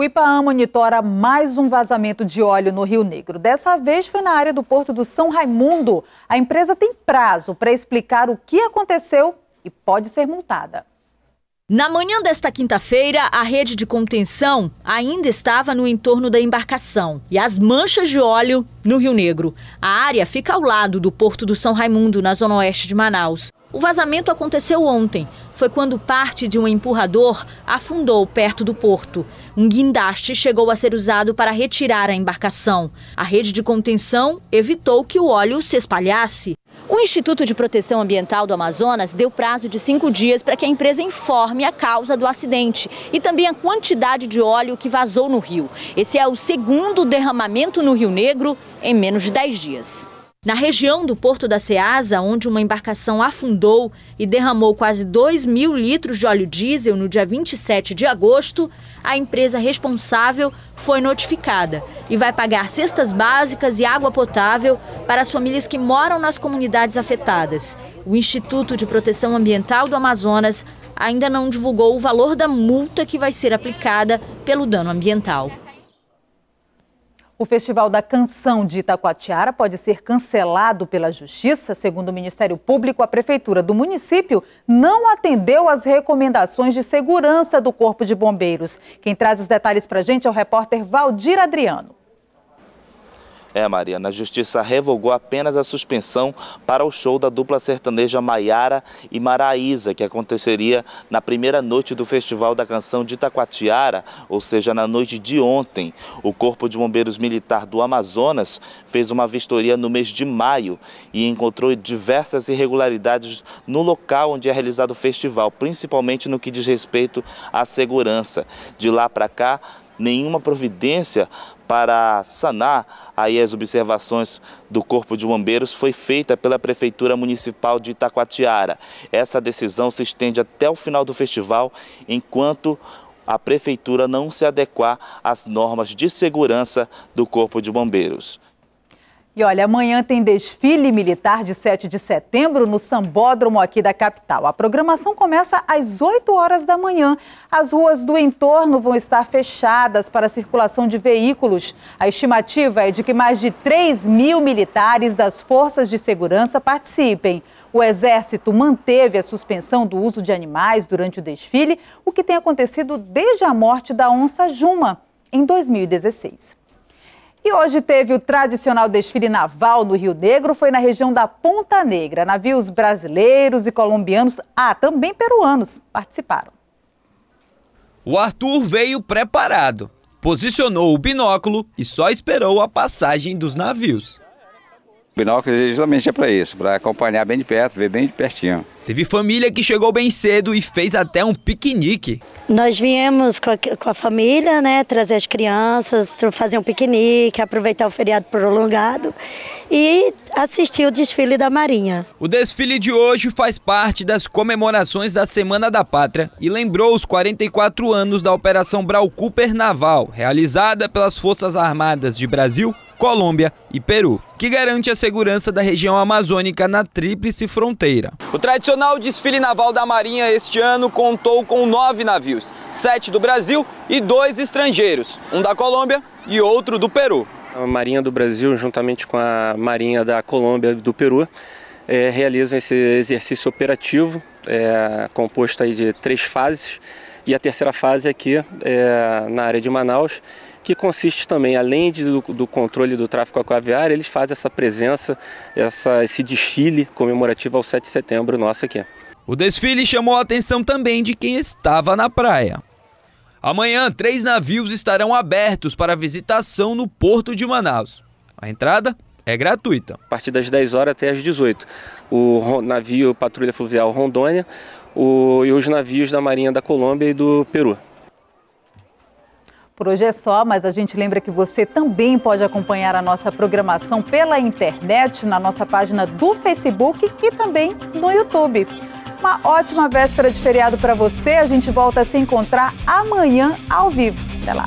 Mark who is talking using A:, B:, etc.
A: O IPAA monitora mais um vazamento de óleo no Rio Negro. Dessa vez foi na área do Porto do São Raimundo. A empresa tem prazo para explicar o que aconteceu e pode ser
B: multada. Na manhã desta quinta-feira, a rede de contenção ainda estava no entorno da embarcação e as manchas de óleo no Rio Negro. A área fica ao lado do Porto do São Raimundo, na zona oeste de Manaus. O vazamento aconteceu ontem, foi quando parte de um empurrador afundou perto do porto. Um guindaste chegou a ser usado para retirar a embarcação. A rede de contenção evitou que o óleo se espalhasse. O Instituto de Proteção Ambiental do Amazonas deu prazo de cinco dias para que a empresa informe a causa do acidente e também a quantidade de óleo que vazou no rio. Esse é o segundo derramamento no Rio Negro em menos de 10 dias. Na região do Porto da Ceasa, onde uma embarcação afundou e derramou quase 2 mil litros de óleo diesel no dia 27 de agosto, a empresa responsável foi notificada e vai pagar cestas básicas e água potável para as famílias que moram nas comunidades afetadas. O Instituto de Proteção Ambiental do Amazonas ainda não divulgou o valor da multa que vai ser aplicada pelo dano ambiental. O Festival da Canção de Itacoatiara pode ser
A: cancelado pela Justiça. Segundo o Ministério Público, a Prefeitura do município não atendeu às recomendações de segurança do Corpo de Bombeiros. Quem traz os detalhes para a gente é o repórter Valdir Adriano.
C: É, Mariana, a justiça revogou apenas a suspensão para o show da dupla sertaneja Maiara e Maraísa, que aconteceria na primeira noite do Festival da Canção de Itacoatiara, ou seja, na noite de ontem. O Corpo de Bombeiros Militar do Amazonas fez uma vistoria no mês de maio e encontrou diversas irregularidades no local onde é realizado o festival, principalmente no que diz respeito à segurança. De lá para cá, nenhuma providência para sanar aí as observações do Corpo de Bombeiros foi feita pela Prefeitura Municipal de Itacoatiara. Essa decisão se estende até o final do festival, enquanto a Prefeitura não se adequar às normas de segurança do Corpo de Bombeiros.
A: E olha, amanhã tem desfile militar de 7 de setembro no Sambódromo aqui da capital. A programação começa às 8 horas da manhã. As ruas do entorno vão estar fechadas para a circulação de veículos. A estimativa é de que mais de 3 mil militares das forças de segurança participem. O Exército manteve a suspensão do uso de animais durante o desfile, o que tem acontecido desde a morte da onça Juma, em 2016. E hoje teve o tradicional desfile naval no Rio Negro, foi na região da Ponta Negra. Navios brasileiros e colombianos, ah, também peruanos, participaram.
D: O Arthur veio preparado, posicionou o binóculo e só esperou a passagem dos navios binóculos justamente é para isso, para acompanhar bem de perto, ver bem de pertinho. Teve família que chegou bem cedo e fez até um piquenique.
B: Nós viemos com a, com a família, né, trazer as crianças, fazer um piquenique, aproveitar o feriado prolongado e assistir o desfile da Marinha.
D: O desfile de hoje faz parte das comemorações da Semana da Pátria e lembrou os 44 anos da Operação Brau Cooper Naval, realizada pelas Forças Armadas de Brasil, Colômbia e Peru, que garante a segurança da região amazônica na tríplice fronteira. O tradicional desfile naval da Marinha este ano contou com nove navios, sete do Brasil e dois estrangeiros, um da Colômbia e outro do Peru. A Marinha do Brasil, juntamente com a Marinha da Colômbia e do Peru, é, realizam esse exercício operativo, é, composto aí de três fases. E a terceira fase é aqui é, na área de Manaus, que consiste também, além de, do, do, controle do tráfico aquaviário, eles fazem essa presença, essa, esse desfile comemorativo ao 7 de setembro nosso aqui. O desfile chamou a atenção também de quem estava na praia. Amanhã, três navios estarão abertos para visitação no porto de Manaus. A entrada é gratuita. A partir das 10 horas até as 18. O navio Patrulha Fluvial Rondônia, o, e os navios da Marinha da Colômbia e do Peru.
A: Por hoje é só, mas a gente lembra que você também pode acompanhar a nossa programação pela internet, na nossa página do Facebook e também no YouTube. Uma ótima véspera de feriado para você. A gente volta a se encontrar amanhã ao vivo. Até lá.